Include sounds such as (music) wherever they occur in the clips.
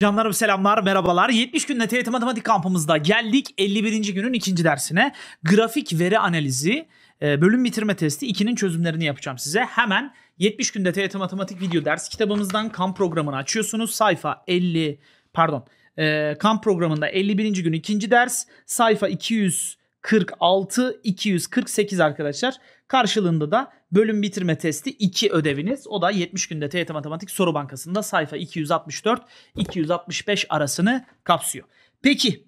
Canlarım selamlar, merhabalar. 70 günde TYT Matematik kampımızda geldik 51. günün ikinci dersine. Grafik veri analizi e, bölüm bitirme testi 2'nin çözümlerini yapacağım size. Hemen 70 günde TYT Matematik video ders kitabımızdan kamp programını açıyorsunuz. Sayfa 50, pardon, e, kamp programında 51. gün ikinci ders, sayfa 246, 248 arkadaşlar. Karşılığında da bölüm bitirme testi 2 ödeviniz. O da 70 günde TYT Matematik Soru Bankası'nda sayfa 264-265 arasını kapsıyor. Peki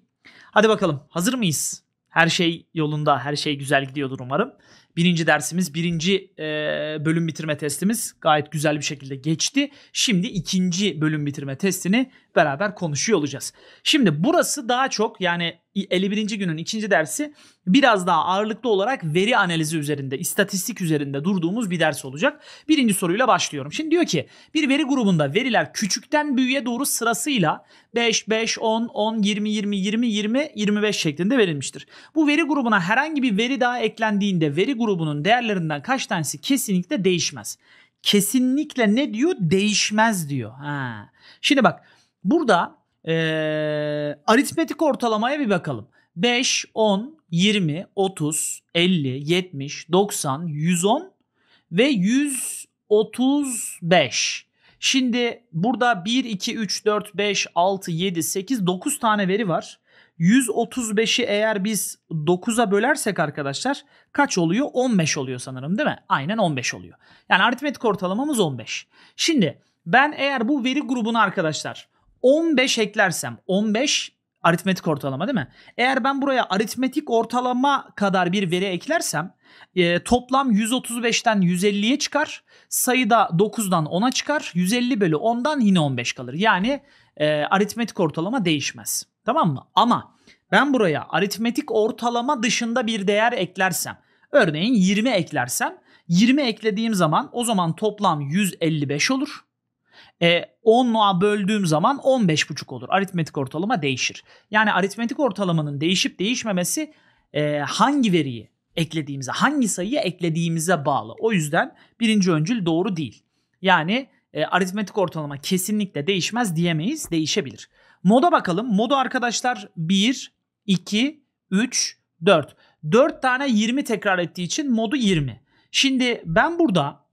hadi bakalım hazır mıyız? Her şey yolunda, her şey güzel gidiyordur umarım. Birinci dersimiz, birinci e, bölüm bitirme testimiz gayet güzel bir şekilde geçti. Şimdi ikinci bölüm bitirme testini beraber konuşuyor olacağız. Şimdi burası daha çok yani 51. günün ikinci dersi biraz daha ağırlıklı olarak veri analizi üzerinde, istatistik üzerinde durduğumuz bir ders olacak. Birinci soruyla başlıyorum. Şimdi diyor ki bir veri grubunda veriler küçükten büyüğe doğru sırasıyla 5, 5, 10, 10, 20, 20, 20, 20, 25 şeklinde verilmiştir. Bu veri grubuna herhangi bir veri daha eklendiğinde veri grubunun değerlerinden kaç tanesi kesinlikle değişmez. Kesinlikle ne diyor? Değişmez diyor. Ha. Şimdi bak burada e, aritmetik ortalamaya bir bakalım. 5, 10, 20, 30, 50, 70, 90, 110 ve 135. Şimdi burada 1, 2, 3, 4, 5, 6, 7, 8, 9 tane veri var. 135'i eğer biz 9'a bölersek arkadaşlar kaç oluyor? 15 oluyor sanırım değil mi? Aynen 15 oluyor. Yani aritmetik ortalamamız 15. Şimdi ben eğer bu veri grubuna arkadaşlar 15 eklersem 15 aritmetik ortalama değil mi? Eğer ben buraya aritmetik ortalama kadar bir veri eklersem e, toplam 135'ten 150'ye çıkar. Sayıda 9'dan 10'a çıkar. 150 bölü 10'dan yine 15 kalır. Yani e, aritmetik ortalama değişmez. Tamam mı? Ama ben buraya aritmetik ortalama dışında bir değer eklersem, örneğin 20 eklersem, 20 eklediğim zaman o zaman toplam 155 olur. E, 10'a böldüğüm zaman 15,5 olur. Aritmetik ortalama değişir. Yani aritmetik ortalamanın değişip değişmemesi e, hangi veriyi eklediğimize, hangi sayıyı eklediğimize bağlı. O yüzden birinci öncül doğru değil. Yani e, aritmetik ortalama kesinlikle değişmez diyemeyiz, değişebilir. Moda bakalım. Moda arkadaşlar 1, 2, 3, 4. 4 tane 20 tekrar ettiği için modu 20. Şimdi ben burada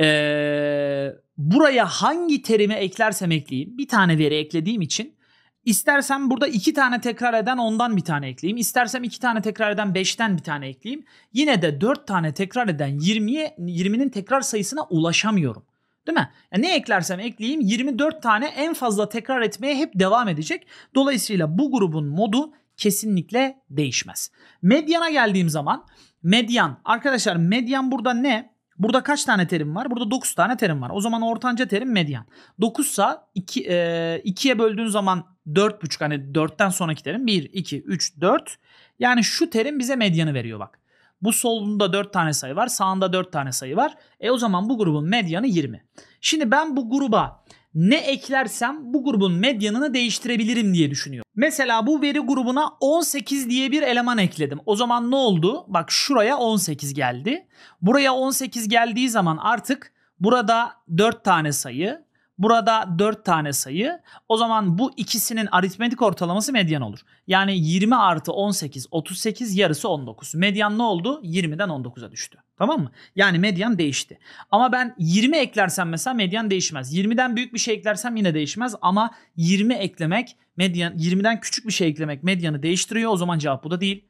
ee, buraya hangi terimi eklersem ekleyeyim bir tane veri eklediğim için istersem burada iki tane tekrar eden ondan bir tane ekleyeyim. İstersem iki tane tekrar eden beşten bir tane ekleyeyim. Yine de dört tane tekrar eden 20'ye 20'nin tekrar sayısına ulaşamıyorum. Değil mi? Yani ne eklersem ekleyeyim 24 tane en fazla tekrar etmeye hep devam edecek. Dolayısıyla bu grubun modu kesinlikle değişmez. Medyana geldiğim zaman medyan arkadaşlar medyan burada ne? Burada kaç tane terim var? Burada 9 tane terim var. O zaman ortanca terim medyan. 9 ise 2'ye böldüğün zaman 4,5 hani 4'ten sonraki terim 1, 2, 3, 4. Yani şu terim bize medyanı veriyor bak. Bu solunda 4 tane sayı var. Sağında 4 tane sayı var. E o zaman bu grubun medyanı 20. Şimdi ben bu gruba ne eklersem bu grubun medyanını değiştirebilirim diye düşünüyorum. Mesela bu veri grubuna 18 diye bir eleman ekledim. O zaman ne oldu? Bak şuraya 18 geldi. Buraya 18 geldiği zaman artık burada 4 tane sayı, Burada 4 tane sayı. O zaman bu ikisinin aritmetik ortalaması medyan olur. Yani 20 artı 18 38 yarısı 19. Medyan ne oldu? 20'den 19'a düştü. Tamam mı? Yani medyan değişti. Ama ben 20 eklersem mesela medyan değişmez. 20'den büyük bir şey eklersem yine değişmez ama 20 eklemek medyan 20'den küçük bir şey eklemek medyanı değiştiriyor. O zaman cevap bu da değil.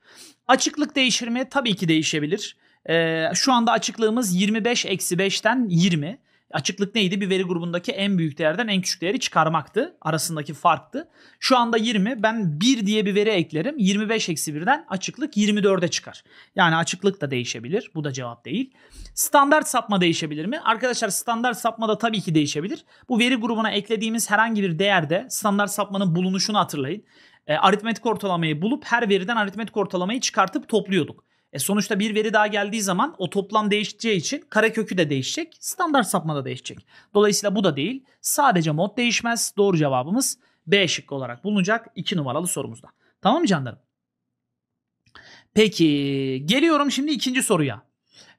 Açıklık değişir mi? Tabii ki değişebilir. Ee, şu anda açıklığımız 25 eksi 5'ten 20. Açıklık neydi? Bir veri grubundaki en büyük değerden en küçük değeri çıkarmaktı. Arasındaki farktı. Şu anda 20. Ben 1 diye bir veri eklerim. 25 eksi 1'den açıklık 24'e çıkar. Yani açıklık da değişebilir. Bu da cevap değil. Standart sapma değişebilir mi? Arkadaşlar standart sapma da tabii ki değişebilir. Bu veri grubuna eklediğimiz herhangi bir değerde standart sapmanın bulunuşunu hatırlayın. E, aritmetik ortalamayı bulup her veriden aritmetik ortalamayı çıkartıp topluyorduk. E sonuçta bir veri daha geldiği zaman o toplam değişeceği için kare kökü de değişecek. Standart sapma da değişecek. Dolayısıyla bu da değil. Sadece mod değişmez. Doğru cevabımız B şıkkı olarak bulunacak 2 numaralı sorumuzda. Tamam mı canlarım? Peki geliyorum şimdi ikinci soruya.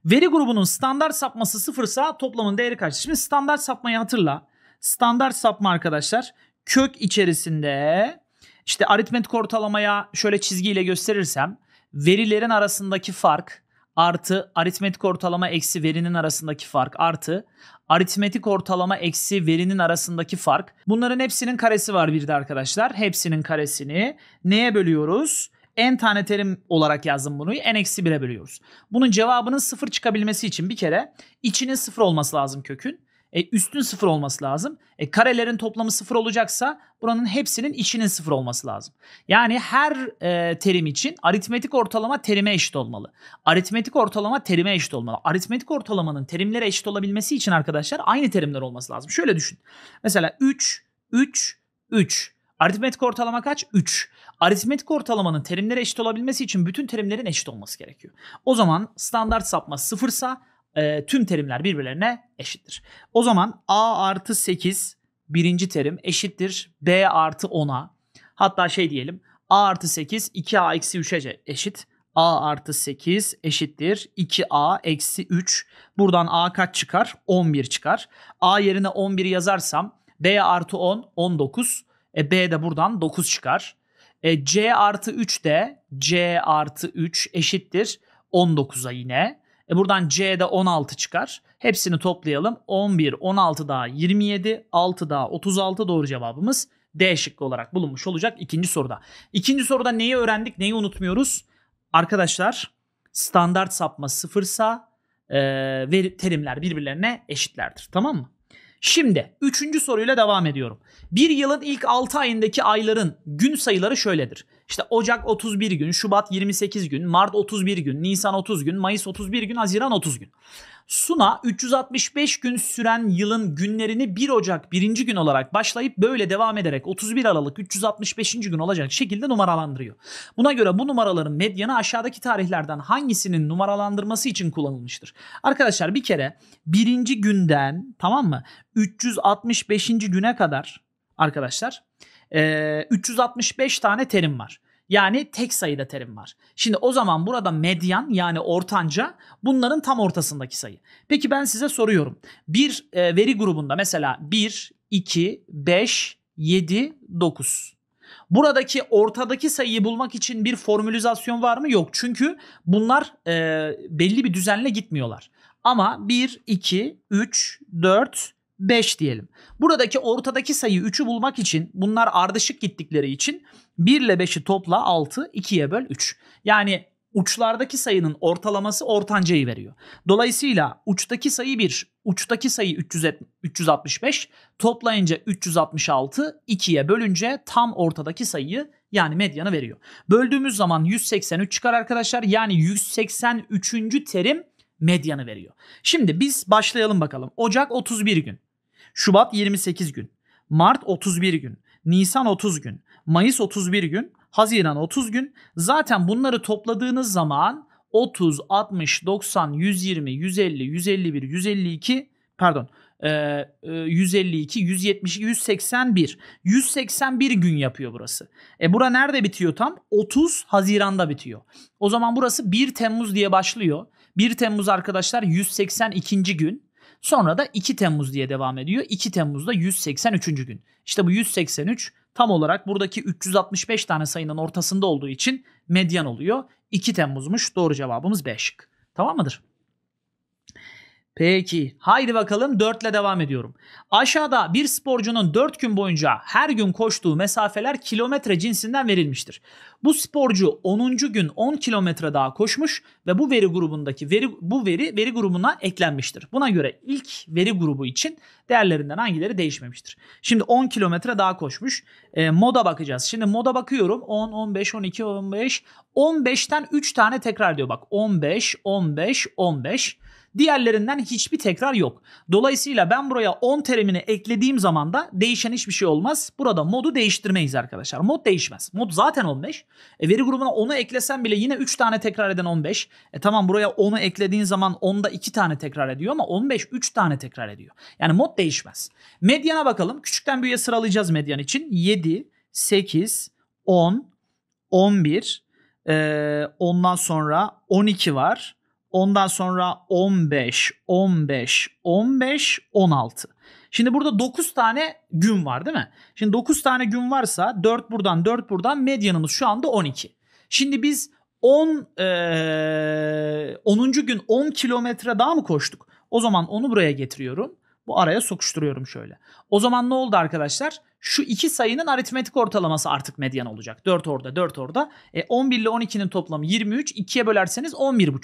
Veri grubunun standart sapması sıfırsa toplamın değeri kaç? Şimdi standart sapmayı hatırla. Standart sapma arkadaşlar kök içerisinde işte aritmetik ortalamaya şöyle çizgiyle gösterirsem verilerin arasındaki fark artı aritmetik ortalama eksi verinin arasındaki fark artı aritmetik ortalama eksi verinin arasındaki fark. Bunların hepsinin karesi var bir de arkadaşlar. Hepsinin karesini neye bölüyoruz? n tane terim olarak yazdım bunu. n eksi 1'e bölüyoruz. Bunun cevabının sıfır çıkabilmesi için bir kere içinin sıfır olması lazım kökün. E, üstün sıfır olması lazım. E, karelerin toplamı sıfır olacaksa buranın hepsinin içinin sıfır olması lazım. Yani her e, terim için aritmetik ortalama terime eşit olmalı. Aritmetik ortalama terime eşit olmalı. Aritmetik ortalamanın terimlere eşit olabilmesi için arkadaşlar aynı terimler olması lazım. Şöyle düşün. Mesela 3, 3, 3. Aritmetik ortalama kaç? 3. Aritmetik ortalamanın terimlere eşit olabilmesi için bütün terimlerin eşit olması gerekiyor. O zaman standart sapma sıfırsa e, tüm terimler birbirlerine eşittir. O zaman a artı 8 birinci terim eşittir b artı 10'a. Hatta şey diyelim a artı 8 2a eksi 3'e eşit. a artı 8 eşittir 2a eksi 3. Buradan a kaç çıkar? 11 çıkar. a yerine 11 yazarsam b artı 10 19. E, b de buradan 9 çıkar. E, c artı 3 de c artı 3 eşittir 19'a yine. E buradan C'de 16 çıkar. Hepsini toplayalım. 11, 16 daha 27, 6 daha 36 doğru cevabımız D şıkkı olarak bulunmuş olacak ikinci soruda. İkinci soruda neyi öğrendik, neyi unutmuyoruz? Arkadaşlar standart sapma sıfırsa e, veri, terimler birbirlerine eşitlerdir. Tamam mı? Şimdi üçüncü soruyla devam ediyorum. Bir yılın ilk 6 ayındaki ayların gün sayıları şöyledir. İşte Ocak 31 gün, Şubat 28 gün, Mart 31 gün, Nisan 30 gün, Mayıs 31 gün, Haziran 30 gün. Suna 365 gün süren yılın günlerini 1 Ocak 1. gün olarak başlayıp böyle devam ederek 31 Aralık 365. gün olacak şekilde numaralandırıyor. Buna göre bu numaraların medyanı aşağıdaki tarihlerden hangisinin numaralandırması için kullanılmıştır? Arkadaşlar bir kere 1. günden tamam mı 365. güne kadar arkadaşlar e, ee, 365 tane terim var. Yani tek sayıda terim var. Şimdi o zaman burada medyan yani ortanca bunların tam ortasındaki sayı. Peki ben size soruyorum. Bir e, veri grubunda mesela 1, 2, 5, 7, 9. Buradaki ortadaki sayıyı bulmak için bir formülizasyon var mı? Yok. Çünkü bunlar e, belli bir düzenle gitmiyorlar. Ama 1, 2, 3, 4, 5 diyelim. Buradaki ortadaki sayı 3'ü bulmak için bunlar ardışık gittikleri için 1 ile 5'i topla 6, 2'ye böl 3. Yani uçlardaki sayının ortalaması ortancayı veriyor. Dolayısıyla uçtaki sayı 1, uçtaki sayı 300, 365, toplayınca 366, 2'ye bölünce tam ortadaki sayıyı yani medyanı veriyor. Böldüğümüz zaman 183 çıkar arkadaşlar. Yani 183. terim medyanı veriyor. Şimdi biz başlayalım bakalım. Ocak 31 gün. Şubat 28 gün, Mart 31 gün, Nisan 30 gün, Mayıs 31 gün, Haziran 30 gün. Zaten bunları topladığınız zaman 30, 60, 90, 120, 150, 151, 152 pardon 152, 172, 181. 181 gün yapıyor burası. E bura nerede bitiyor tam? 30 Haziran'da bitiyor. O zaman burası 1 Temmuz diye başlıyor. 1 Temmuz arkadaşlar 182. gün. Sonra da 2 Temmuz diye devam ediyor. 2 Temmuz'da 183. gün. İşte bu 183 tam olarak buradaki 365 tane sayının ortasında olduğu için medyan oluyor. 2 Temmuz'muş. Doğru cevabımız B şık. Tamam mıdır? Peki. Haydi bakalım 4 ile devam ediyorum. Aşağıda bir sporcunun 4 gün boyunca her gün koştuğu mesafeler kilometre cinsinden verilmiştir. Bu sporcu 10. gün 10 kilometre daha koşmuş ve bu veri grubundaki veri bu veri veri grubuna eklenmiştir. Buna göre ilk veri grubu için değerlerinden hangileri değişmemiştir. Şimdi 10 kilometre daha koşmuş. E, moda bakacağız. Şimdi moda bakıyorum. 10, 15, 12, 15. 15'ten 3 tane tekrar diyor bak. 15, 15, 15. Diğerlerinden hiçbir tekrar yok. Dolayısıyla ben buraya 10 terimini eklediğim zaman da değişen hiçbir şey olmaz. Burada modu değiştirmeyiz arkadaşlar. Mod değişmez. Mod zaten 15. E, veri grubuna 10'u eklesen bile yine 3 tane tekrar eden 15. E tamam buraya 10'u eklediğin zaman 10'da 2 tane tekrar ediyor ama 15 3 tane tekrar ediyor. Yani mod değişmez. Medyana bakalım. Küçükten büyüğe sıralayacağız medyan için. 7, 8, 10, 11, e, ondan sonra 12 var. Ondan sonra 15, 15, 15, 16. Şimdi burada 9 tane gün var değil mi? Şimdi 9 tane gün varsa 4 buradan 4 buradan medyanımız şu anda 12. Şimdi biz 10 ee, 10. gün 10 kilometre daha mı koştuk? O zaman onu buraya getiriyorum. Bu araya sokuşturuyorum şöyle. O zaman ne oldu arkadaşlar? Şu iki sayının aritmetik ortalaması artık medyan olacak. 4 orada 4 orada. E, 11 ile 12'nin toplamı 23. 2'ye bölerseniz 11,5.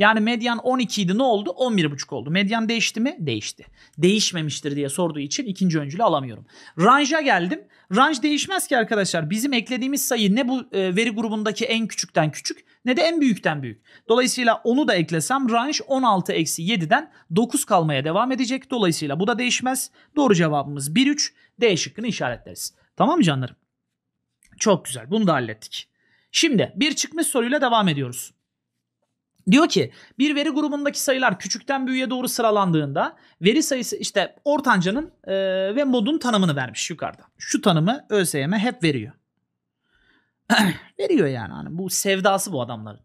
Yani medyan 12 idi ne oldu? 11,5 oldu. Medyan değişti mi? Değişti. Değişmemiştir diye sorduğu için ikinci öncülü alamıyorum. Range'a geldim. Range değişmez ki arkadaşlar. Bizim eklediğimiz sayı ne bu e, veri grubundaki en küçükten küçük ne de en büyükten büyük. Dolayısıyla onu da eklesem range 16 eksi 7'den 9 kalmaya devam edecek. Dolayısıyla bu da değişmez. Doğru cevabımız 1-3. D şıkkını işaretleriz. Tamam mı canlarım? Çok güzel. Bunu da hallettik. Şimdi bir çıkmış soruyla devam ediyoruz. Diyor ki bir veri grubundaki sayılar küçükten büyüğe doğru sıralandığında veri sayısı işte ortancanın e, ve modun tanımını vermiş yukarıda. Şu tanımı ÖSYM hep veriyor. (clears throat) veriyor yani. Hani bu sevdası bu adamların.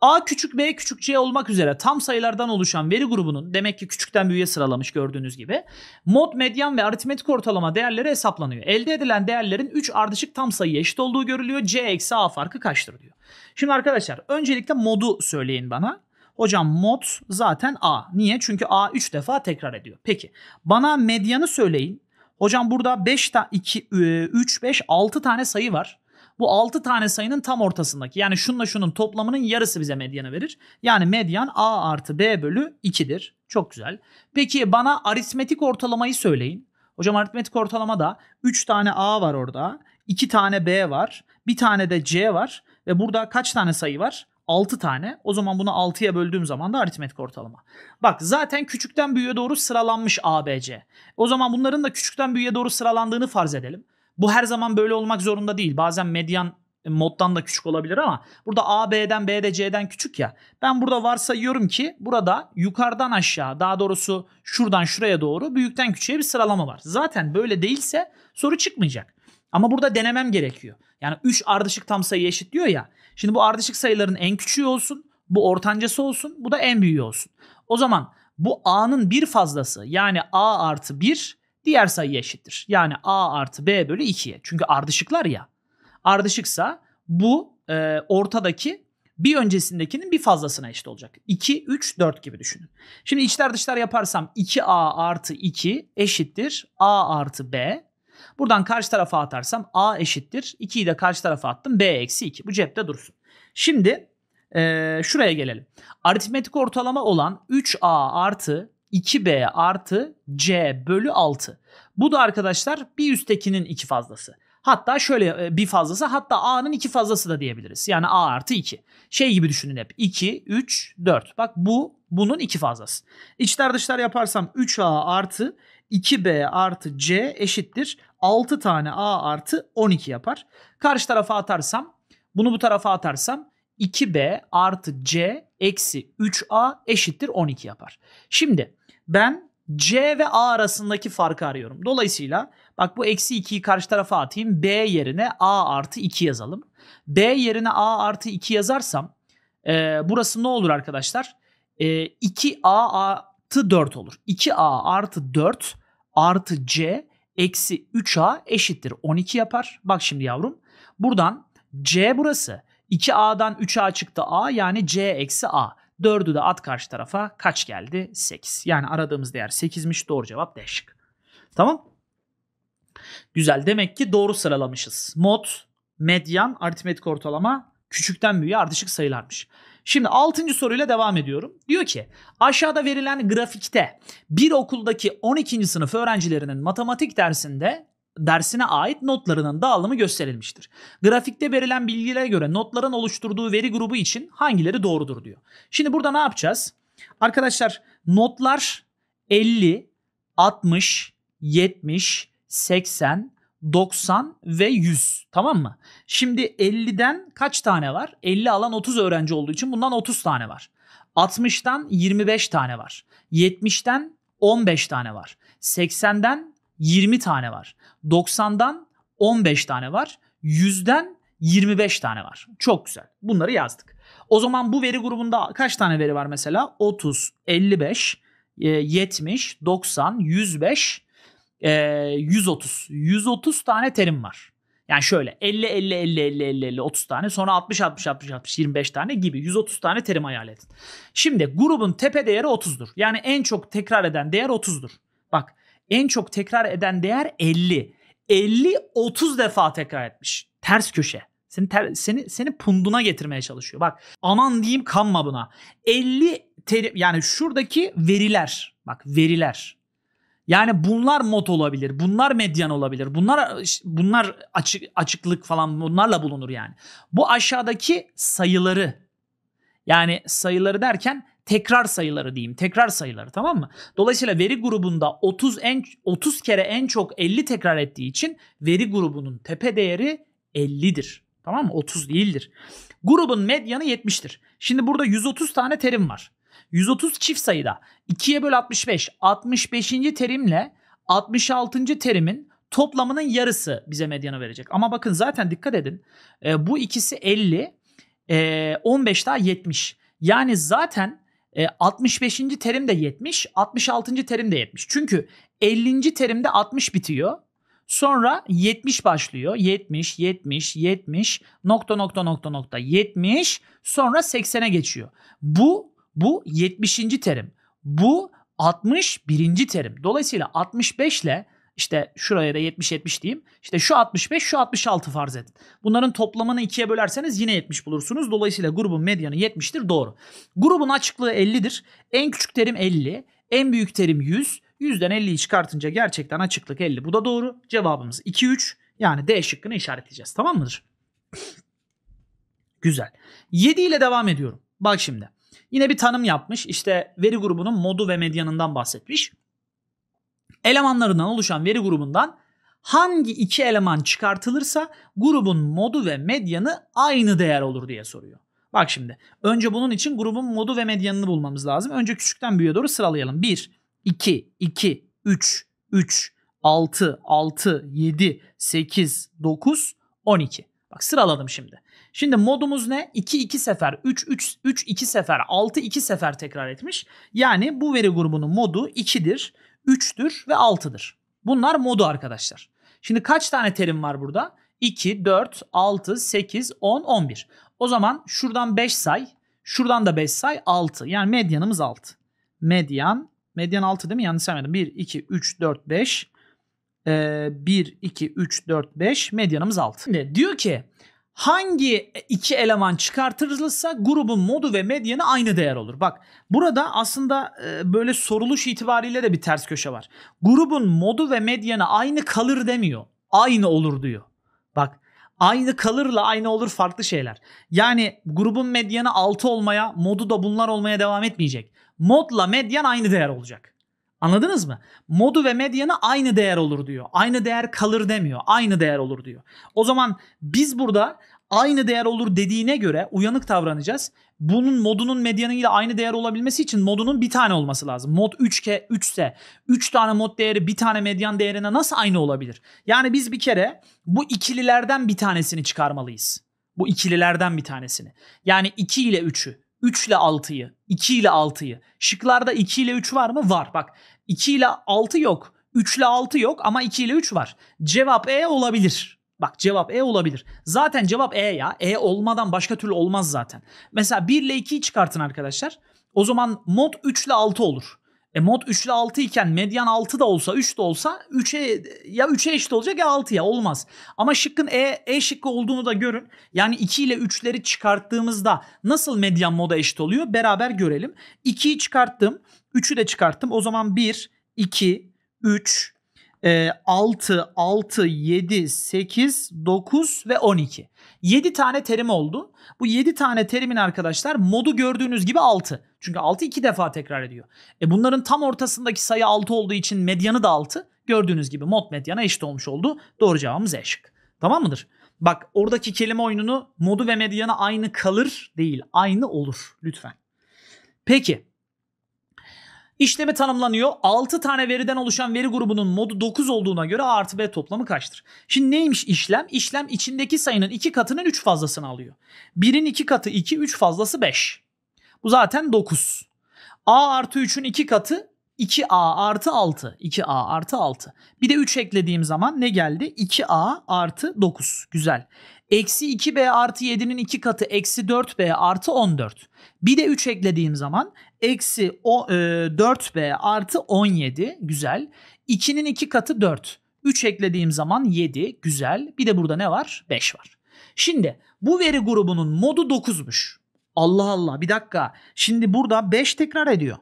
A küçük B küçük C olmak üzere tam sayılardan oluşan veri grubunun demek ki küçükten büyüğe sıralamış gördüğünüz gibi mod, medyan ve aritmetik ortalama değerleri hesaplanıyor. Elde edilen değerlerin 3 ardışık tam sayı eşit olduğu görülüyor. C eksi A farkı kaçtır diyor. Şimdi arkadaşlar öncelikle modu söyleyin bana. Hocam mod zaten A. Niye? Çünkü A 3 defa tekrar ediyor. Peki bana medyanı söyleyin. Hocam burada 5 ta 2 3 5 6 tane sayı var. Bu 6 tane sayının tam ortasındaki yani şunla şunun toplamının yarısı bize medyanı verir. Yani medyan a artı b bölü 2'dir. Çok güzel. Peki bana aritmetik ortalamayı söyleyin. Hocam aritmetik ortalama da 3 tane a var orada. 2 tane b var. 1 tane de c var. Ve burada kaç tane sayı var? 6 tane. O zaman bunu 6'ya böldüğüm zaman da aritmetik ortalama. Bak zaten küçükten büyüğe doğru sıralanmış ABC. O zaman bunların da küçükten büyüğe doğru sıralandığını farz edelim. Bu her zaman böyle olmak zorunda değil. Bazen medyan e, moddan da küçük olabilir ama burada A B'den B C'den küçük ya. Ben burada varsayıyorum ki burada yukarıdan aşağı daha doğrusu şuradan şuraya doğru büyükten küçüğe bir sıralama var. Zaten böyle değilse soru çıkmayacak. Ama burada denemem gerekiyor. Yani 3 ardışık tam sayı eşit diyor ya. Şimdi bu ardışık sayıların en küçüğü olsun, bu ortancası olsun, bu da en büyüğü olsun. O zaman bu A'nın bir fazlası yani A artı 1 diğer sayı eşittir. Yani a artı b bölü 2'ye. Çünkü ardışıklar ya. Ardışıksa bu e, ortadaki bir öncesindekinin bir fazlasına eşit olacak. 2, 3, 4 gibi düşünün. Şimdi içler dışlar yaparsam 2a artı 2 eşittir a artı b. Buradan karşı tarafa atarsam a eşittir. 2'yi de karşı tarafa attım. b eksi 2. Bu cepte dursun. Şimdi e, şuraya gelelim. Aritmetik ortalama olan 3a artı 2b artı c bölü 6. Bu da arkadaşlar bir üsttekinin iki fazlası. Hatta şöyle e, bir fazlası hatta a'nın iki fazlası da diyebiliriz. Yani a artı 2. Şey gibi düşünün hep 2, 3, 4. Bak bu bunun iki fazlası. İçler dışlar yaparsam 3a artı 2b artı c eşittir. 6 tane a artı 12 yapar. Karşı tarafa atarsam bunu bu tarafa atarsam 2b artı c eksi 3a eşittir 12 yapar. Şimdi ben C ve A arasındaki farkı arıyorum. Dolayısıyla bak bu eksi 2'yi karşı tarafa atayım. B yerine A artı 2 yazalım. B yerine A artı 2 yazarsam e, burası ne olur arkadaşlar? E, 2A artı 4 olur. 2A artı 4 artı C eksi 3A eşittir. 12 yapar. Bak şimdi yavrum. Buradan C burası. 2A'dan 3A çıktı A yani C eksi A. 4'ü de at karşı tarafa kaç geldi? 8. Yani aradığımız değer 8'miş. Doğru cevap D şık. Tamam. Güzel. Demek ki doğru sıralamışız. Mod, medyan, aritmetik ortalama küçükten büyüğe ardışık sayılarmış. Şimdi 6. soruyla devam ediyorum. Diyor ki aşağıda verilen grafikte bir okuldaki 12. sınıf öğrencilerinin matematik dersinde dersine ait notlarının dağılımı gösterilmiştir. Grafikte verilen bilgilere göre notların oluşturduğu veri grubu için hangileri doğrudur diyor. Şimdi burada ne yapacağız? Arkadaşlar notlar 50, 60, 70, 80, 90 ve 100 tamam mı? Şimdi 50'den kaç tane var? 50 alan 30 öğrenci olduğu için bundan 30 tane var. 60'tan 25 tane var. 70'ten 15 tane var. 80'den 20 tane var. 90'dan 15 tane var. 100'den 25 tane var. Çok güzel. Bunları yazdık. O zaman bu veri grubunda kaç tane veri var mesela? 30, 55, 70, 90, 105, 130. 130 tane terim var. Yani şöyle 50 50 50 50 50 50 30 tane sonra 60 60 60 60 25 tane gibi 130 tane terim hayal edin. Şimdi grubun tepe değeri 30'dur. Yani en çok tekrar eden değer 30'dur. Bak en çok tekrar eden değer 50. 50 30 defa tekrar etmiş. Ters köşe. Seni ter, seni seni punduna getirmeye çalışıyor. Bak aman diyeyim kanma buna. 50 terim, yani şuradaki veriler. Bak veriler. Yani bunlar mod olabilir, bunlar medyan olabilir, bunlar bunlar açık, açıklık falan bunlarla bulunur yani. Bu aşağıdaki sayıları yani sayıları derken tekrar sayıları diyeyim. Tekrar sayıları tamam mı? Dolayısıyla veri grubunda 30 en 30 kere en çok 50 tekrar ettiği için veri grubunun tepe değeri 50'dir. Tamam mı? 30 değildir. Grubun medyanı 70'tir. Şimdi burada 130 tane terim var. 130 çift sayıda 2'ye böl 65 65. terimle 66. terimin toplamının yarısı bize medyanı verecek. Ama bakın zaten dikkat edin. E, bu ikisi 50, e, 15 daha 70. Yani zaten e, 65. terim de 70, 66. terim de 70. Çünkü 50. terimde 60 bitiyor. Sonra 70 başlıyor. 70, 70, 70, nokta nokta nokta nokta 70. Sonra 80'e geçiyor. Bu bu 70. terim. Bu 61. terim. Dolayısıyla 65 ile işte şuraya da 70-70 diyeyim. İşte şu 65, şu 66 farz edin. Bunların toplamını ikiye bölerseniz yine 70 bulursunuz. Dolayısıyla grubun medyanı 70'tir. Doğru. Grubun açıklığı 50'dir. En küçük terim 50. En büyük terim 100. 100'den 50'yi çıkartınca gerçekten açıklık 50. Bu da doğru. Cevabımız 2-3. Yani D şıkkını işaretleyeceğiz. Tamam mıdır? (laughs) Güzel. 7 ile devam ediyorum. Bak şimdi. Yine bir tanım yapmış. İşte veri grubunun modu ve medyanından bahsetmiş elemanlarından oluşan veri grubundan hangi iki eleman çıkartılırsa grubun modu ve medyanı aynı değer olur diye soruyor. Bak şimdi önce bunun için grubun modu ve medyanını bulmamız lazım. Önce küçükten büyüğe doğru sıralayalım. 1, 2, 2, 3, 3, 6, 6, 7, 8, 9, 12. Bak sıraladım şimdi. Şimdi modumuz ne? 2 2 sefer, 3 3 3 2 sefer, 6 2 sefer tekrar etmiş. Yani bu veri grubunun modu 2'dir. 3'tür ve 6'dır. Bunlar modu arkadaşlar. Şimdi kaç tane terim var burada? 2, 4, 6, 8, 10, 11. O zaman şuradan 5 say. Şuradan da 5 say 6. Yani medyanımız 6. Medyan. Medyan 6 değil mi? Yanlış saymadım. 1, 2, 3, 4, 5. Ee, 1, 2, 3, 4, 5. Medyanımız 6. Şimdi diyor ki hangi iki eleman çıkartırılırsa grubun modu ve medyanı aynı değer olur. Bak burada aslında e, böyle soruluş itibariyle de bir ters köşe var. Grubun modu ve medyanı aynı kalır demiyor. Aynı olur diyor. Bak aynı kalırla aynı olur farklı şeyler. Yani grubun medyanı 6 olmaya, modu da bunlar olmaya devam etmeyecek. Modla medyan aynı değer olacak. Anladınız mı? Modu ve medyana aynı değer olur diyor. Aynı değer kalır demiyor. Aynı değer olur diyor. O zaman biz burada aynı değer olur dediğine göre uyanık davranacağız. Bunun modunun medyanın ile aynı değer olabilmesi için modunun bir tane olması lazım. Mod 3 ke 3 ise 3 tane mod değeri bir tane medyan değerine nasıl aynı olabilir? Yani biz bir kere bu ikililerden bir tanesini çıkarmalıyız. Bu ikililerden bir tanesini. Yani 2 ile 3'ü. 3 ile 6'yı, 2 ile 6'yı. Şıklarda 2 ile 3 var mı? Var. Bak 2 ile 6 yok. 3 ile 6 yok ama 2 ile 3 var. Cevap E olabilir. Bak cevap E olabilir. Zaten cevap E ya. E olmadan başka türlü olmaz zaten. Mesela 1 ile 2'yi çıkartın arkadaşlar. O zaman mod 3 ile 6 olur. E mod 3 ile 6 iken medyan 6 da olsa 3 de olsa 3'e ya 3'e eşit olacak ya 6'ya olmaz. Ama şıkkın E, e şıkkı olduğunu da görün. Yani 2 ile 3'leri çıkarttığımızda nasıl medyan moda eşit oluyor beraber görelim. 2'yi çıkarttım 3'ü de çıkarttım o zaman 1, 2, 3, e, 6, 6, 7, 8, 9 ve 12. 7 tane terim oldu. Bu 7 tane terimin arkadaşlar modu gördüğünüz gibi 6. Çünkü 6 iki defa tekrar ediyor. E bunların tam ortasındaki sayı 6 olduğu için medyanı da 6. Gördüğünüz gibi mod medyana eşit olmuş oldu. Doğru cevabımız E Tamam mıdır? Bak oradaki kelime oyununu modu ve medyanı aynı kalır değil. Aynı olur lütfen. Peki İşlemi tanımlanıyor. 6 tane veriden oluşan veri grubunun modu 9 olduğuna göre A artı B toplamı kaçtır? Şimdi neymiş işlem? İşlem içindeki sayının 2 katının 3 fazlasını alıyor. 1'in 2 katı 2, 3 fazlası 5. Bu zaten 9. A artı 3'ün 2 katı 2A artı 6. 2A artı 6. Bir de 3 eklediğim zaman ne geldi? 2A artı 9. Güzel. Eksi 2b artı 7'nin 2 katı eksi 4b artı 14. Bir de 3 eklediğim zaman eksi o, 4b e, artı 17 güzel. 2'nin 2 katı 4. 3 eklediğim zaman 7 güzel. Bir de burada ne var? 5 var. Şimdi bu veri grubunun modu 9'muş. Allah Allah bir dakika. Şimdi burada 5 tekrar ediyor.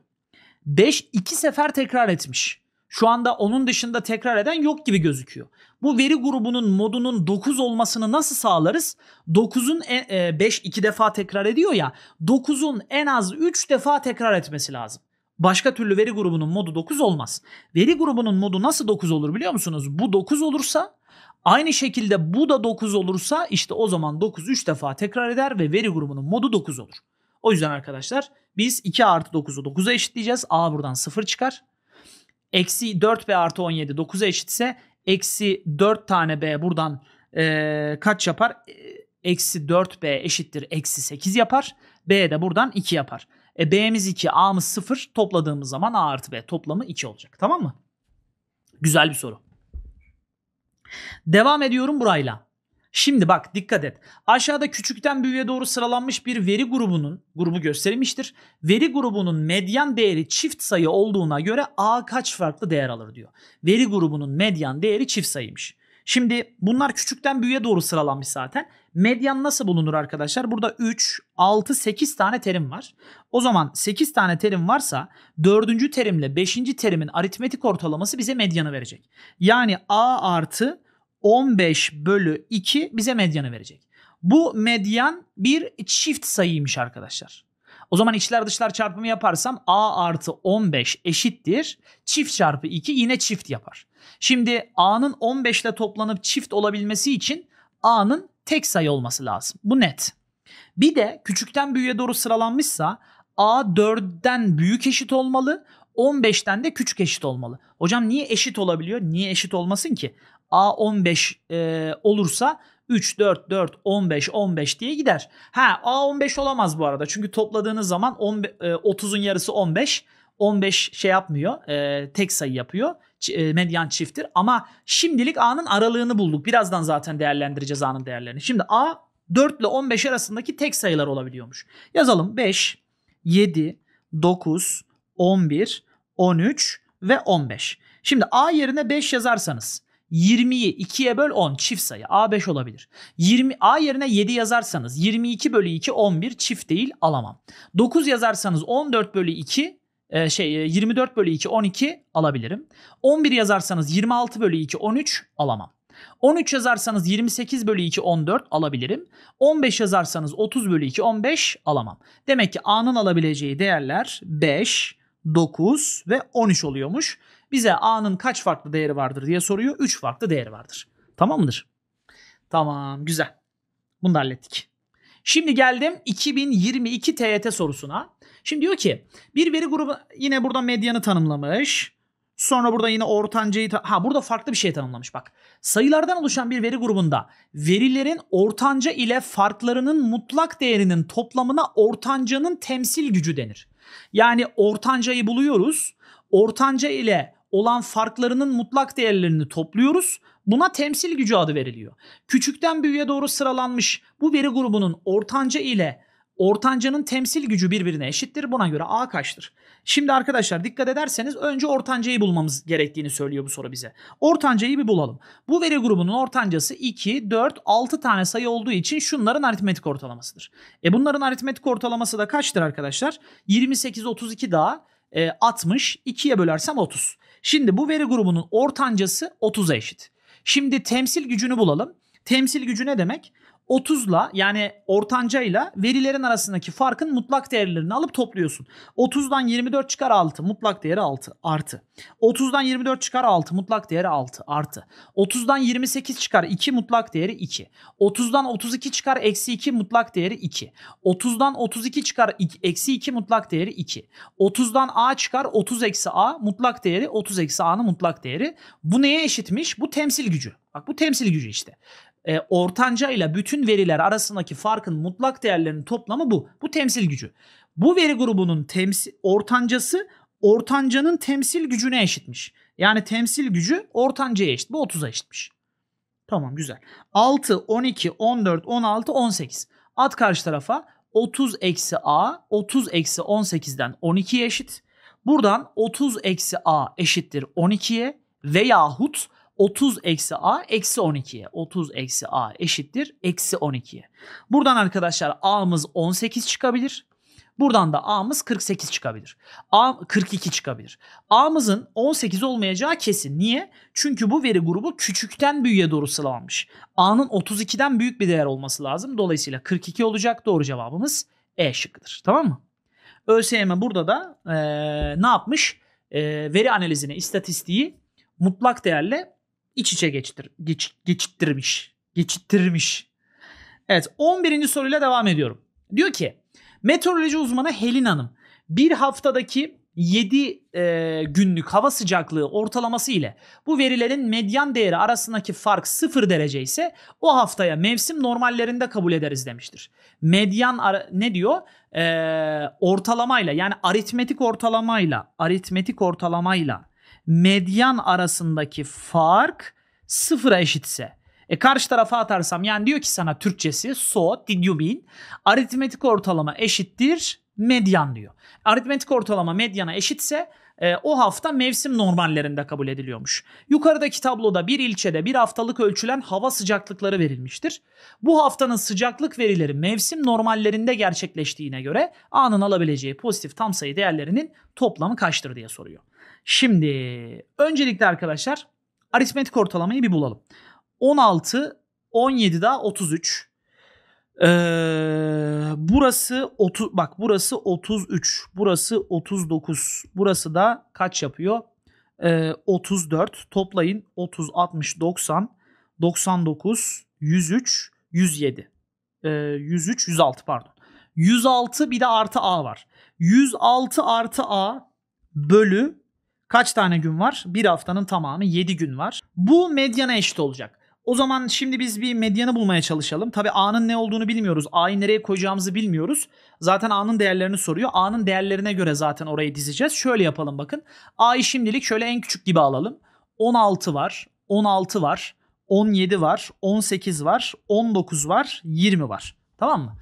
5 iki sefer tekrar etmiş. Şu anda onun dışında tekrar eden yok gibi gözüküyor. Bu veri grubunun modunun 9 olmasını nasıl sağlarız? 9'un 5 2 defa tekrar ediyor ya. 9'un en az 3 defa tekrar etmesi lazım. Başka türlü veri grubunun modu 9 olmaz. Veri grubunun modu nasıl 9 olur biliyor musunuz? Bu 9 olursa aynı şekilde bu da 9 olursa işte o zaman 9 3 defa tekrar eder ve veri grubunun modu 9 olur. O yüzden arkadaşlar biz 2 artı 9'u 9'a eşitleyeceğiz. A buradan 0 çıkar. Eksi 4B artı 17 9'a eşitse eksi 4 tane B buradan e, kaç yapar? E, eksi 4B eşittir eksi 8 yapar. B de buradan 2 yapar. E, B'miz 2, A'mız 0 topladığımız zaman A artı B toplamı 2 olacak. Tamam mı? Güzel bir soru. Devam ediyorum burayla. Şimdi bak dikkat et. Aşağıda küçükten büyüğe doğru sıralanmış bir veri grubunun grubu gösterilmiştir. Veri grubunun medyan değeri çift sayı olduğuna göre A kaç farklı değer alır diyor. Veri grubunun medyan değeri çift sayıymış. Şimdi bunlar küçükten büyüğe doğru sıralanmış zaten. Medyan nasıl bulunur arkadaşlar? Burada 3, 6, 8 tane terim var. O zaman 8 tane terim varsa 4. terimle 5. terimin aritmetik ortalaması bize medyanı verecek. Yani A artı 15 bölü 2 bize medyanı verecek. Bu medyan bir çift sayıymış arkadaşlar. O zaman içler dışlar çarpımı yaparsam a artı 15 eşittir. Çift çarpı 2 yine çift yapar. Şimdi a'nın 15 ile toplanıp çift olabilmesi için a'nın tek sayı olması lazım. Bu net. Bir de küçükten büyüğe doğru sıralanmışsa a 4'den büyük eşit olmalı. 15'ten de küçük eşit olmalı. Hocam niye eşit olabiliyor? Niye eşit olmasın ki? A15 e, olursa 3, 4, 4, 15, 15 diye gider. Ha A15 olamaz bu arada. Çünkü topladığınız zaman 10, e, 30'un yarısı 15. 15 şey yapmıyor. E, tek sayı yapıyor. E, medyan çifttir. Ama şimdilik A'nın aralığını bulduk. Birazdan zaten değerlendireceğiz A'nın değerlerini. Şimdi A 4 ile 15 arasındaki tek sayılar olabiliyormuş. Yazalım 5, 7, 9, 11, 13 ve 15. Şimdi A yerine 5 yazarsanız 20'yi 2'ye böl 10 çift sayı A5 olabilir. 20 A yerine 7 yazarsanız 22 bölü 2 11 çift değil alamam. 9 yazarsanız 14 bölü 2 e, şey 24 e, bölü 2 12 alabilirim. 11 yazarsanız 26 bölü 2 13 alamam. 13 yazarsanız 28 bölü 2 14 alabilirim. 15 yazarsanız 30 bölü 2 15 alamam. Demek ki A'nın alabileceği değerler 5, 9 ve 13 oluyormuş bize A'nın kaç farklı değeri vardır diye soruyor. 3 farklı değeri vardır. Tamam mıdır? Tamam güzel. Bunu da hallettik. Şimdi geldim 2022 TYT sorusuna. Şimdi diyor ki bir veri grubu yine burada medyanı tanımlamış. Sonra burada yine ortancayı ha burada farklı bir şey tanımlamış bak. Sayılardan oluşan bir veri grubunda verilerin ortanca ile farklarının mutlak değerinin toplamına ortancanın temsil gücü denir. Yani ortancayı buluyoruz. Ortanca ile olan farklarının mutlak değerlerini topluyoruz. Buna temsil gücü adı veriliyor. Küçükten büyüğe doğru sıralanmış bu veri grubunun ortanca ile ortancanın temsil gücü birbirine eşittir. Buna göre A kaçtır? Şimdi arkadaşlar dikkat ederseniz önce ortancayı bulmamız gerektiğini söylüyor bu soru bize. Ortancayı bir bulalım. Bu veri grubunun ortancası 2, 4, 6 tane sayı olduğu için şunların aritmetik ortalamasıdır. E bunların aritmetik ortalaması da kaçtır arkadaşlar? 28, 32 daha e, 60. 2'ye bölersem 30. Şimdi bu veri grubunun ortancası 30'a eşit. Şimdi temsil gücünü bulalım. Temsil gücü ne demek? 30'la yani ortancayla verilerin arasındaki farkın mutlak değerlerini alıp topluyorsun. 30'dan 24 çıkar 6 mutlak değeri 6 artı. 30'dan 24 çıkar 6 mutlak değeri 6 artı. 30'dan 28 çıkar 2 mutlak değeri 2. 30'dan 32 çıkar eksi 2 mutlak değeri 2. 30'dan 32 çıkar eksi 2 mutlak değeri 2. 30'dan a çıkar 30 eksi a mutlak değeri 30 eksi a'nın mutlak değeri. Bu neye eşitmiş? Bu temsil gücü. Bak bu temsil gücü işte e, ortanca ile bütün veriler arasındaki farkın mutlak değerlerinin toplamı bu. Bu temsil gücü. Bu veri grubunun temsil ortancası ortancanın temsil gücüne eşitmiş. Yani temsil gücü ortancaya eşit. Bu 30'a eşitmiş. Tamam güzel. 6, 12, 14, 16, 18. At karşı tarafa 30 eksi a 30 eksi 18'den 12'ye eşit. Buradan 30 eksi a eşittir 12'ye veyahut 30 eksi a eksi 12'ye. 30 eksi a eşittir eksi 12'ye. Buradan arkadaşlar a'mız 18 çıkabilir. Buradan da a'mız 48 çıkabilir. A 42 çıkabilir. A'mızın 18 olmayacağı kesin. Niye? Çünkü bu veri grubu küçükten büyüğe doğru sıralanmış. A'nın 32'den büyük bir değer olması lazım. Dolayısıyla 42 olacak. Doğru cevabımız E şıkkıdır. Tamam mı? ÖSYM burada da ee, ne yapmış? E, veri analizini, istatistiği mutlak değerle iç içe geçtir, geç, geçittirmiş. Geçittirmiş. Evet 11. soruyla devam ediyorum. Diyor ki meteoroloji uzmanı Helin Hanım bir haftadaki 7 e, günlük hava sıcaklığı ortalaması ile bu verilerin medyan değeri arasındaki fark 0 derece ise o haftaya mevsim normallerinde kabul ederiz demiştir. Medyan ne diyor? E, ortalamayla yani aritmetik ortalamayla aritmetik ortalamayla medyan arasındaki fark sıfıra eşitse. E karşı tarafa atarsam yani diyor ki sana Türkçesi so did you mean aritmetik ortalama eşittir medyan diyor. Aritmetik ortalama medyana eşitse e, o hafta mevsim normallerinde kabul ediliyormuş. Yukarıdaki tabloda bir ilçede bir haftalık ölçülen hava sıcaklıkları verilmiştir. Bu haftanın sıcaklık verileri mevsim normallerinde gerçekleştiğine göre A'nın alabileceği pozitif tam sayı değerlerinin toplamı kaçtır diye soruyor. Şimdi öncelikle arkadaşlar aritmetik ortalamayı bir bulalım. 16, 17 daha 33. Ee, burası 30 bak burası 33, burası 39. Burası da kaç yapıyor? Ee, 34. Toplayın 30 60 90 99 103 107. Ee, 103 106 pardon. 106 bir de artı A var. 106 artı A bölü Kaç tane gün var? Bir haftanın tamamı 7 gün var. Bu medyana eşit olacak. O zaman şimdi biz bir medyanı bulmaya çalışalım. Tabi A'nın ne olduğunu bilmiyoruz. A'yı nereye koyacağımızı bilmiyoruz. Zaten A'nın değerlerini soruyor. A'nın değerlerine göre zaten orayı dizeceğiz. Şöyle yapalım bakın. A'yı şimdilik şöyle en küçük gibi alalım. 16 var, 16 var, 17 var, 18 var, 19 var, 20 var. Tamam mı?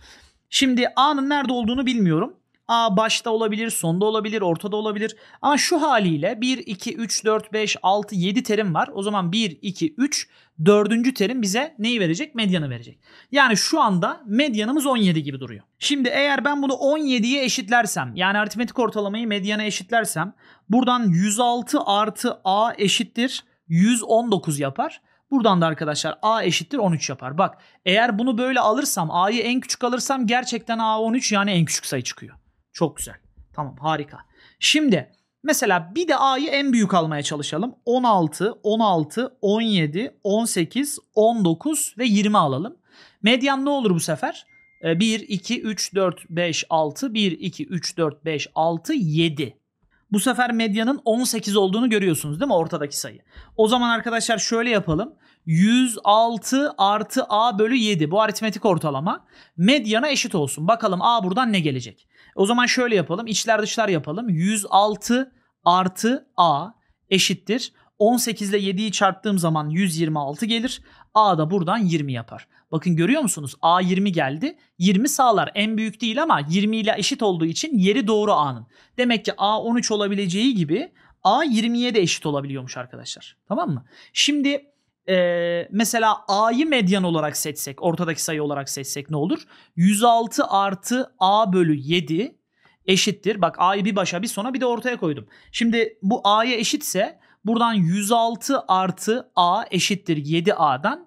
Şimdi A'nın nerede olduğunu bilmiyorum. A başta olabilir, sonda olabilir, ortada olabilir. Ama şu haliyle 1, 2, 3, 4, 5, 6, 7 terim var. O zaman 1, 2, 3, 4. terim bize neyi verecek? Medyanı verecek. Yani şu anda medyanımız 17 gibi duruyor. Şimdi eğer ben bunu 17'ye eşitlersem yani aritmetik ortalamayı medyana eşitlersem buradan 106 artı A eşittir 119 yapar. Buradan da arkadaşlar A eşittir 13 yapar. Bak eğer bunu böyle alırsam A'yı en küçük alırsam gerçekten A 13 yani en küçük sayı çıkıyor. Çok güzel. Tamam harika. Şimdi mesela bir de A'yı en büyük almaya çalışalım. 16, 16, 17, 18, 19 ve 20 alalım. Medyan ne olur bu sefer? 1, 2, 3, 4, 5, 6, 1, 2, 3, 4, 5, 6, 7. Bu sefer medyanın 18 olduğunu görüyorsunuz değil mi ortadaki sayı? O zaman arkadaşlar şöyle yapalım. 106 artı A bölü 7 bu aritmetik ortalama medyana eşit olsun. Bakalım A buradan ne gelecek? O zaman şöyle yapalım. İçler dışlar yapalım. 106 artı A eşittir. 18 ile 7'yi çarptığım zaman 126 gelir. A da buradan 20 yapar. Bakın görüyor musunuz? A 20 geldi. 20 sağlar. En büyük değil ama 20 ile eşit olduğu için yeri doğru A'nın. Demek ki A 13 olabileceği gibi A 20'ye de eşit olabiliyormuş arkadaşlar. Tamam mı? Şimdi e, mesela A'yı medyan olarak seçsek, ortadaki sayı olarak seçsek ne olur? 106 artı A bölü 7 eşittir. Bak A'yı bir başa bir sona bir de ortaya koydum. Şimdi bu A'ya eşitse buradan 106 artı A eşittir 7A'dan.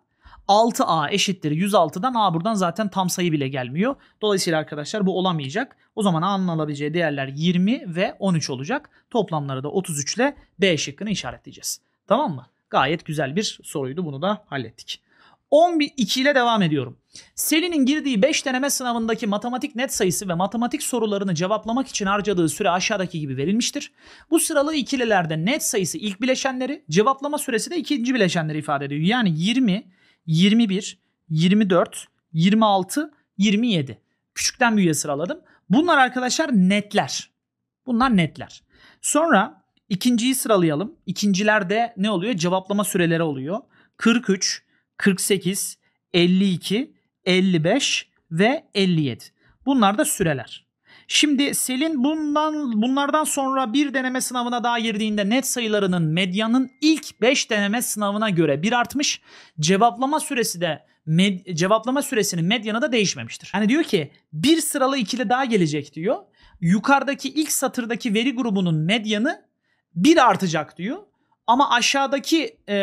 6A eşittir 106'dan A buradan zaten tam sayı bile gelmiyor. Dolayısıyla arkadaşlar bu olamayacak. O zaman A'nın alabileceği değerler 20 ve 13 olacak. Toplamları da 33 ile B şıkkını işaretleyeceğiz. Tamam mı? Gayet güzel bir soruydu. Bunu da hallettik. 11, 12 ile devam ediyorum. Selin'in girdiği 5 deneme sınavındaki matematik net sayısı ve matematik sorularını cevaplamak için harcadığı süre aşağıdaki gibi verilmiştir. Bu sıralı ikililerde net sayısı ilk bileşenleri, cevaplama süresi de ikinci bileşenleri ifade ediyor. Yani 20, 21, 24, 26, 27. Küçükten büyüğe sıraladım. Bunlar arkadaşlar netler. Bunlar netler. Sonra İkinciyi sıralayalım. İkincilerde ne oluyor? Cevaplama süreleri oluyor. 43, 48, 52, 55 ve 57. Bunlar da süreler. Şimdi Selin bundan bunlardan sonra bir deneme sınavına daha girdiğinde net sayılarının medyanın ilk 5 deneme sınavına göre bir artmış. Cevaplama süresi de med, cevaplama süresinin medyanı da değişmemiştir. Yani diyor ki bir sıralı ikili daha gelecek diyor. Yukarıdaki ilk satırdaki veri grubunun medyanı bir artacak diyor. Ama aşağıdaki e,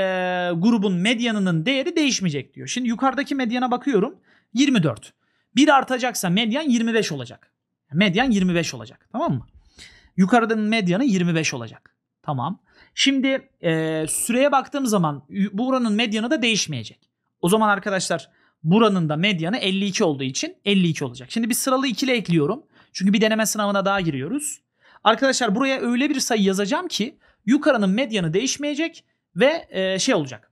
grubun medyanının değeri değişmeyecek diyor. Şimdi yukarıdaki medyana bakıyorum. 24. Bir artacaksa medyan 25 olacak. Medyan 25 olacak. Tamam mı? Yukarıdan medyanı 25 olacak. Tamam. Şimdi e, süreye baktığım zaman bu oranın medyanı da değişmeyecek. O zaman arkadaşlar buranın da medyanı 52 olduğu için 52 olacak. Şimdi bir sıralı ikili ekliyorum. Çünkü bir deneme sınavına daha giriyoruz. Arkadaşlar buraya öyle bir sayı yazacağım ki yukarının medyanı değişmeyecek ve e, şey olacak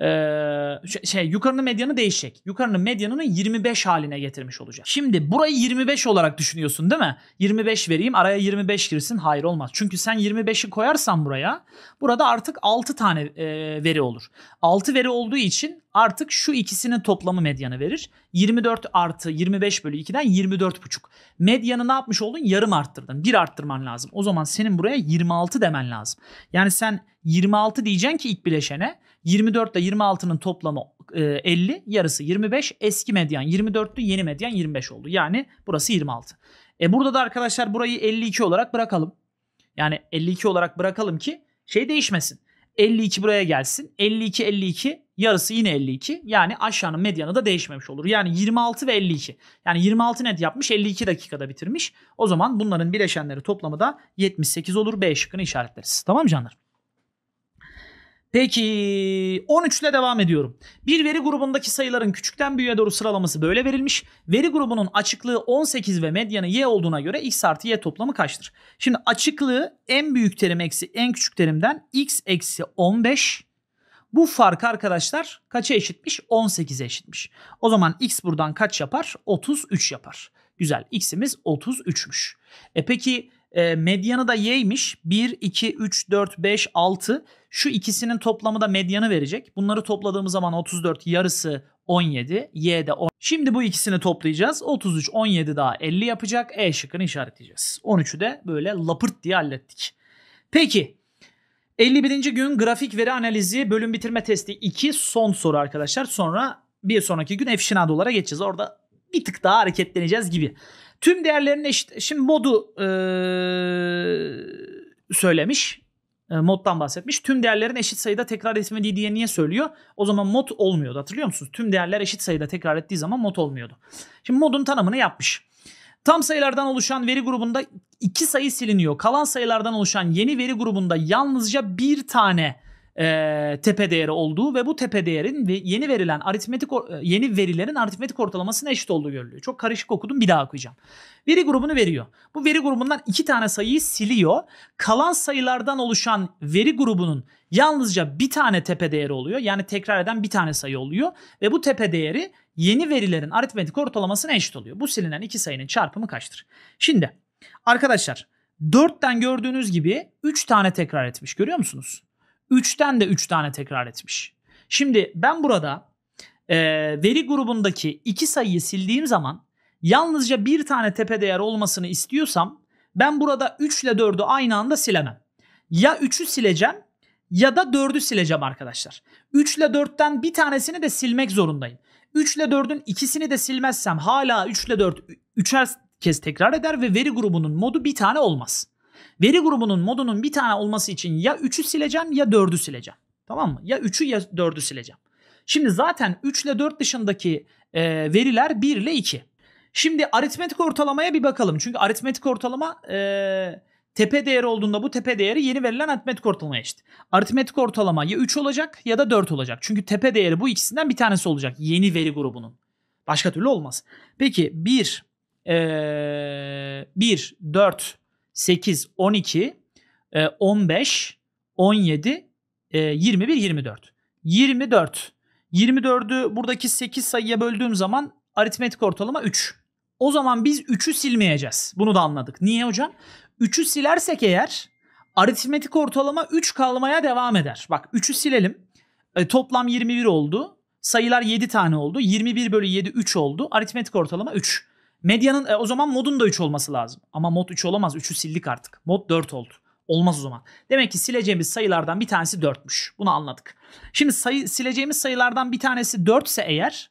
ee, şey yukarının medyanı değişecek. Yukarının medyanını 25 haline getirmiş olacak. Şimdi burayı 25 olarak düşünüyorsun değil mi? 25 vereyim araya 25 girsin. Hayır olmaz. Çünkü sen 25'i koyarsan buraya burada artık 6 tane e, veri olur. 6 veri olduğu için artık şu ikisinin toplamı medyanı verir. 24 artı 25 bölü 2'den 24,5. Medyanı ne yapmış oldun? Yarım arttırdın. Bir arttırman lazım. O zaman senin buraya 26 demen lazım. Yani sen 26 diyeceksin ki ilk bileşene. 24 ile 26'nın toplamı 50, e, yarısı 25. Eski medyan 24'tü, yeni medyan 25 oldu. Yani burası 26. E burada da arkadaşlar burayı 52 olarak bırakalım. Yani 52 olarak bırakalım ki şey değişmesin. 52 buraya gelsin. 52 52 yarısı yine 52. Yani aşağının medyanı da değişmemiş olur. Yani 26 ve 52. Yani 26 net yapmış 52 dakikada bitirmiş. O zaman bunların bileşenleri toplamı da 78 olur. B şıkkını işaretleriz. Tamam mı canlar? Peki 13 ile devam ediyorum. Bir veri grubundaki sayıların küçükten büyüğe doğru sıralaması böyle verilmiş. Veri grubunun açıklığı 18 ve medyanı y olduğuna göre x artı y toplamı kaçtır? Şimdi açıklığı en büyük terim eksi en küçük terimden x eksi 15. Bu fark arkadaşlar kaça eşitmiş? 18'e eşitmiş. O zaman x buradan kaç yapar? 33 yapar. Güzel x'imiz 33'müş. E peki e, medyanı da y'ymiş. 1, 2, 3, 4, 5, 6. Şu ikisinin toplamı da medyanı verecek. Bunları topladığımız zaman 34 yarısı 17. Y de 10. Şimdi bu ikisini toplayacağız. 33, 17 daha 50 yapacak. E şıkkını işaretleyeceğiz. 13'ü de böyle lapırt diye hallettik. Peki 51. gün grafik veri analizi bölüm bitirme testi 2 son soru arkadaşlar. Sonra bir sonraki gün efşinadolara geçeceğiz. Orada bir tık daha hareketleneceğiz gibi. Tüm değerlerinin eşit. Şimdi modu e, söylemiş. E, moddan bahsetmiş. Tüm değerlerin eşit sayıda tekrar etmediği diye niye söylüyor? O zaman mod olmuyordu hatırlıyor musunuz? Tüm değerler eşit sayıda tekrar ettiği zaman mod olmuyordu. Şimdi modun tanımını yapmış. Tam sayılardan oluşan veri grubunda iki sayı siliniyor. Kalan sayılardan oluşan yeni veri grubunda yalnızca bir tane e, tepe değeri olduğu ve bu tepe değerin yeni verilen aritmetik e, yeni verilerin aritmetik ortalamasına eşit olduğu görülüyor. Çok karışık okudum bir daha okuyacağım. Veri grubunu veriyor. Bu veri grubundan iki tane sayıyı siliyor. Kalan sayılardan oluşan veri grubunun yalnızca bir tane tepe değeri oluyor. Yani tekrar eden bir tane sayı oluyor ve bu tepe değeri yeni verilerin aritmetik ortalamasına eşit oluyor. Bu silinen iki sayının çarpımı kaçtır? Şimdi arkadaşlar 4'ten gördüğünüz gibi 3 tane tekrar etmiş görüyor musunuz? 3'ten de 3 tane tekrar etmiş. Şimdi ben burada e, veri grubundaki iki sayıyı sildiğim zaman yalnızca bir tane tepe değer olmasını istiyorsam ben burada 3 ile 4'ü aynı anda silemem. Ya 3'ü sileceğim ya da 4'ü sileceğim arkadaşlar. 3 ile 4'ten bir tanesini de silmek zorundayım. 3 ile 4'ün ikisini de silmezsem hala 3 ile 4 üçer kez tekrar eder ve veri grubunun modu bir tane olmaz. Veri grubunun modunun bir tane olması için ya 3'ü sileceğim ya 4'ü sileceğim. Tamam mı? Ya 3'ü ya 4'ü sileceğim. Şimdi zaten 3 ile 4 dışındaki e, veriler 1 ile 2. Şimdi aritmetik ortalamaya bir bakalım. Çünkü aritmetik ortalama e, tepe değeri olduğunda bu tepe değeri yeni verilen aritmetik ortalama eşit. Aritmetik ortalama ya 3 olacak ya da 4 olacak. Çünkü tepe değeri bu ikisinden bir tanesi olacak yeni veri grubunun. Başka türlü olmaz. Peki 1, e, 1, 4, 8, 12, 15, 17, 21, 24. 24. 24'ü buradaki 8 sayıya böldüğüm zaman aritmetik ortalama 3. O zaman biz 3'ü silmeyeceğiz. Bunu da anladık. Niye hocam? 3'ü silersek eğer aritmetik ortalama 3 kalmaya devam eder. Bak 3'ü silelim. E, toplam 21 oldu. Sayılar 7 tane oldu. 21 bölü 7 3 oldu. Aritmetik ortalama 3. Medyanın e, o zaman modun da 3 olması lazım. Ama mod 3 olamaz. 3'ü sildik artık. Mod 4 oldu. Olmaz o zaman. Demek ki sileceğimiz sayılardan bir tanesi 4'müş. Bunu anladık. Şimdi sayı, sileceğimiz sayılardan bir tanesi 4 ise eğer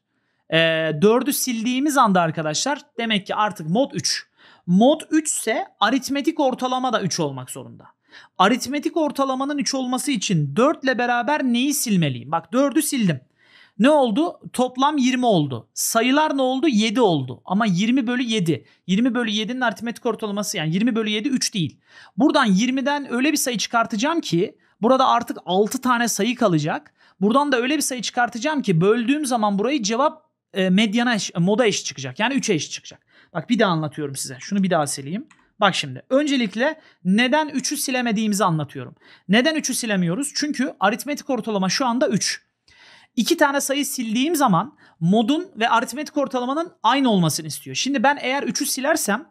e, 4'ü sildiğimiz anda arkadaşlar demek ki artık mod 3. Mod 3 ise aritmetik ortalama da 3 olmak zorunda. Aritmetik ortalamanın 3 olması için 4 ile beraber neyi silmeliyim? Bak 4'ü sildim. Ne oldu? Toplam 20 oldu. Sayılar ne oldu? 7 oldu. Ama 20 bölü 7. 20 bölü 7'nin aritmetik ortalaması yani 20 bölü 7 3 değil. Buradan 20'den öyle bir sayı çıkartacağım ki burada artık 6 tane sayı kalacak. Buradan da öyle bir sayı çıkartacağım ki böldüğüm zaman burayı cevap e, medyana eş, e, moda eşit çıkacak. Yani 3'e eşit çıkacak. Bak bir daha anlatıyorum size. Şunu bir daha sileyim. Bak şimdi öncelikle neden 3'ü silemediğimizi anlatıyorum. Neden 3'ü silemiyoruz? Çünkü aritmetik ortalama şu anda 3 iki tane sayı sildiğim zaman modun ve aritmetik ortalamanın aynı olmasını istiyor. Şimdi ben eğer 3'ü silersem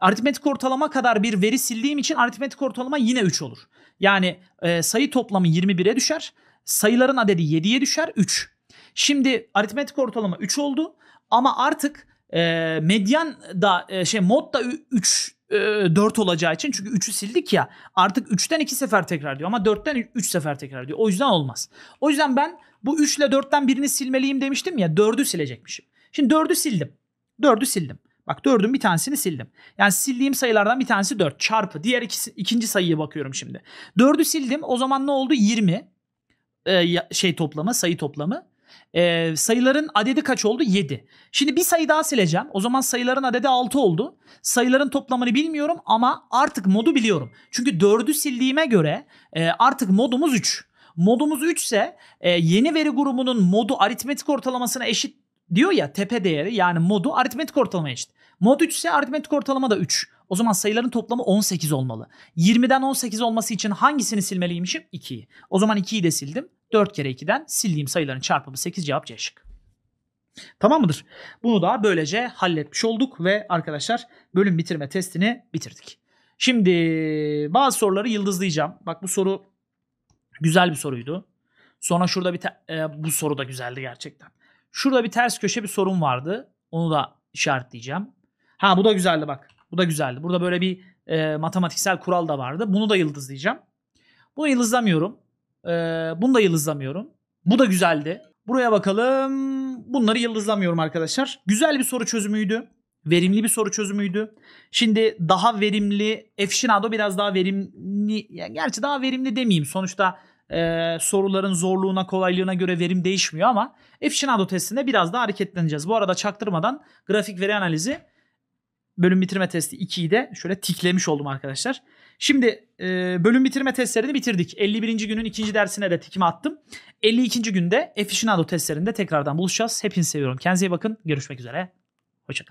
aritmetik ortalama kadar bir veri sildiğim için aritmetik ortalama yine 3 olur. Yani e, sayı toplamı 21'e düşer. Sayıların adedi 7'ye düşer 3. Şimdi aritmetik ortalama 3 oldu ama artık e, medyan da e, şey mod da 3 e, 4 olacağı için çünkü 3'ü sildik ya artık 3'ten 2 sefer tekrar diyor ama 4'ten 3 sefer tekrar diyor. O yüzden olmaz. O yüzden ben bu 3 ile 4'ten birini silmeliyim demiştim ya 4'ü silecekmişim. Şimdi 4'ü sildim. 4'ü sildim. Bak 4'ün bir tanesini sildim. Yani sildiğim sayılardan bir tanesi 4 çarpı. Diğer ikisi, ikinci sayıya bakıyorum şimdi. 4'ü sildim. O zaman ne oldu? 20 ee, şey toplamı sayı toplamı. Ee, sayıların adedi kaç oldu? 7. Şimdi bir sayı daha sileceğim. O zaman sayıların adedi 6 oldu. Sayıların toplamını bilmiyorum ama artık modu biliyorum. Çünkü 4'ü sildiğime göre e, artık modumuz 3. Modumuz 3 ise e, yeni veri grubunun modu aritmetik ortalamasına eşit diyor ya tepe değeri yani modu aritmetik ortalamaya eşit. Mod 3 ise aritmetik ortalama da 3. O zaman sayıların toplamı 18 olmalı. 20'den 18 olması için hangisini silmeliymişim? 2'yi. O zaman 2'yi de sildim. 4 kere 2'den sildiğim sayıların çarpımı 8 cevap C şık. Tamam mıdır? Bunu da böylece halletmiş olduk ve arkadaşlar bölüm bitirme testini bitirdik. Şimdi bazı soruları yıldızlayacağım. Bak bu soru Güzel bir soruydu. Sonra şurada bir e, bu soru da güzeldi gerçekten. Şurada bir ters köşe bir sorun vardı. Onu da işaretleyeceğim. Ha bu da güzeldi bak. Bu da güzeldi. Burada böyle bir e, matematiksel kural da vardı. Bunu da yıldızlayacağım. Bunu yıldızlamıyorum. E, bunu da yıldızlamıyorum. Bu da güzeldi. Buraya bakalım. Bunları yıldızlamıyorum arkadaşlar. Güzel bir soru çözümüydü verimli bir soru çözümüydü. Şimdi daha verimli, Efşinado biraz daha verimli, yani gerçi daha verimli demeyeyim. Sonuçta e, soruların zorluğuna, kolaylığına göre verim değişmiyor ama Efşinado testinde biraz daha hareketleneceğiz. Bu arada çaktırmadan grafik veri analizi bölüm bitirme testi 2'yi de şöyle tiklemiş oldum arkadaşlar. Şimdi e, bölüm bitirme testlerini bitirdik. 51. günün ikinci dersine de tikimi attım. 52. günde Efficient testlerinde tekrardan buluşacağız. Hepinizi seviyorum. Kendinize iyi bakın. Görüşmek üzere.